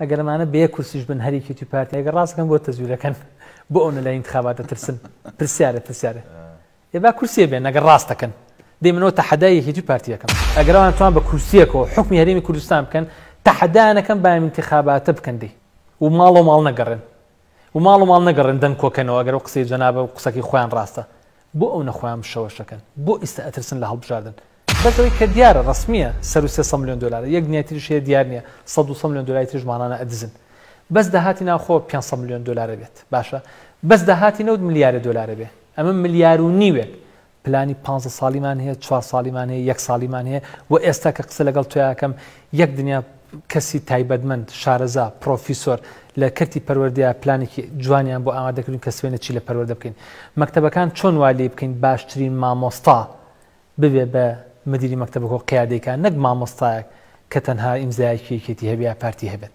اگر به یک کرسیش بن هەریکی تو پارتی اگر راست کنم بود تزیل کن با اون لە انتخاباتە ترسن پرسیاره پرسیاره یه پرسیارە پرسیارە ێبا کورسیە بێن ئەگەر ڕاستەکەن دێمنەوە تەحدایەکی تو آن پارتیەکەم ئەگەرەوان توان بە کورسیەکەەوە حکمی هەرێمی کوردستان بکەن تەحدانەکەم بایم انتخاباتە بکەندی و مال و مال نگرن و مال و مال نگرن دن کۆکەنەوە ئەگەر و قسەی جەنابە و خوان راسته ڕاستە اون خوان نەخوایان کن بۆ ئیستا ئەترسن لحظ جردن بەزەوەی کە دیارە ڕسمیە سەر و سە میلیۆن دلار یەک نیەتریش هەیە دیار نیە 100 میلیۆن دلاری تریژمانانە ئەدزن بەس داهاتی ناخۆ 500 میلیۆن دلار بێت باشە بەس داهاتی نەوت ملیارە دلار بێ ئەمە ملیار و نیوێک پلانی 15 ساڵیمان هەیە چوار ساڵیمان هەیە یەک ساڵیمان هەیە و ئێستا کە قسە لەگەڵ تویاکەم یەک دنیا کەسی تایبەتمەند شارەزا پرۆفیسۆر لە کەتی پەروەردەیە پلانێکی جوانیان بۆ ئامادەکردن کە سوێنە چی لە پەروەردە بکەین مەکتتەبەکان چۆن والی بکەین باشترین مامۆستا ببێ بە مدیری مەکتتەبەکە قیادێکە نەک مامۆستایەک کە تەنها ئیمزایکیەکێتی هەبیا پارتی هەبێت